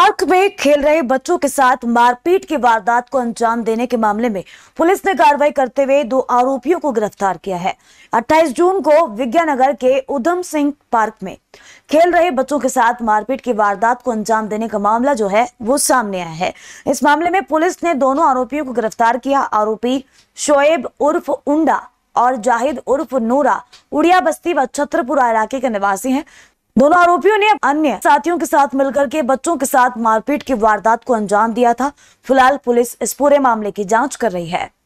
park में खेल रहे बच्चों के साथ मारपीट की वारदात को अंजाम देने के मामले में पुलिस ने कार्रवाई करते हुए दो आरोपियों को गिरफ्तार किया है 28 जून को विज्ञानगर के उधम सिंह पार्क में खेल रहे बच्चों के साथ मारपीट की वारदात को अंजाम देने का मामला जो है वो सामने आया है इस मामले में पुलिस ने दोनों आरोपियों को गिरफ्तार किया आरोपी शोएब उर्फ उंडा और जाहिद उर्फ नूरा उड़िया बस्ती व छत्रपुरा इलाके के निवासी हैं दोनों आरोपियों ने अन्य साथियों के साथ मिलकर के बच्चों के साथ मारपीट की वारदात को अंजाम दिया था फिलहाल पुलिस इस पूरे मामले की जांच कर रही है